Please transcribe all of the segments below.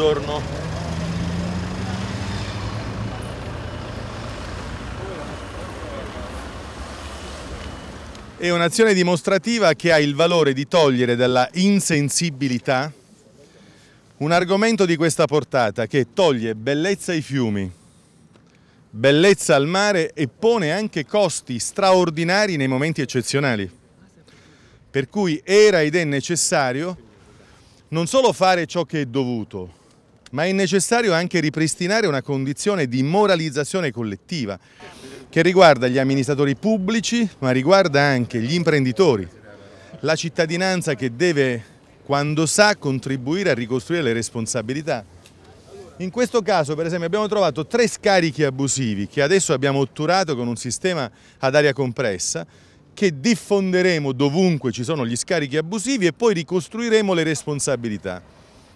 Buongiorno. È un'azione dimostrativa che ha il valore di togliere dalla insensibilità un argomento di questa portata che toglie bellezza ai fiumi, bellezza al mare e pone anche costi straordinari nei momenti eccezionali. Per cui era ed è necessario non solo fare ciò che è dovuto, ma è necessario anche ripristinare una condizione di moralizzazione collettiva che riguarda gli amministratori pubblici, ma riguarda anche gli imprenditori, la cittadinanza che deve, quando sa, contribuire a ricostruire le responsabilità. In questo caso, per esempio, abbiamo trovato tre scarichi abusivi che adesso abbiamo otturato con un sistema ad aria compressa che diffonderemo dovunque ci sono gli scarichi abusivi e poi ricostruiremo le responsabilità.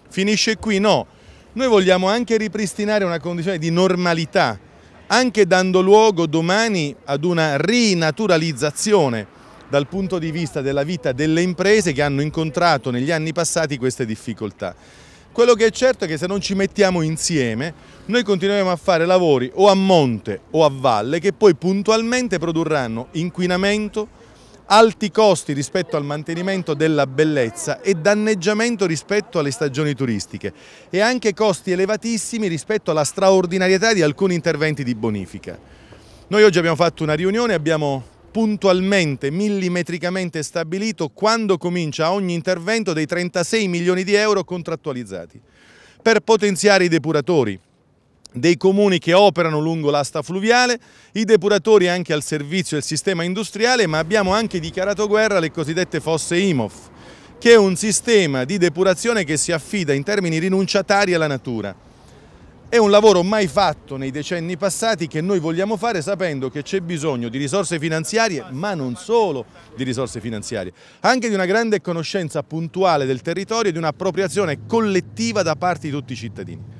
Finisce qui? No, noi vogliamo anche ripristinare una condizione di normalità, anche dando luogo domani ad una rinaturalizzazione dal punto di vista della vita delle imprese che hanno incontrato negli anni passati queste difficoltà. Quello che è certo è che se non ci mettiamo insieme, noi continueremo a fare lavori o a monte o a valle che poi puntualmente produrranno inquinamento, alti costi rispetto al mantenimento della bellezza e danneggiamento rispetto alle stagioni turistiche e anche costi elevatissimi rispetto alla straordinarietà di alcuni interventi di bonifica. Noi oggi abbiamo fatto una riunione, abbiamo puntualmente, millimetricamente stabilito quando comincia ogni intervento dei 36 milioni di euro contrattualizzati per potenziare i depuratori, dei comuni che operano lungo l'asta fluviale, i depuratori anche al servizio del sistema industriale, ma abbiamo anche dichiarato guerra alle cosiddette fosse IMOF, che è un sistema di depurazione che si affida in termini rinunciatari alla natura. È un lavoro mai fatto nei decenni passati che noi vogliamo fare sapendo che c'è bisogno di risorse finanziarie, ma non solo di risorse finanziarie, anche di una grande conoscenza puntuale del territorio e di un'appropriazione collettiva da parte di tutti i cittadini.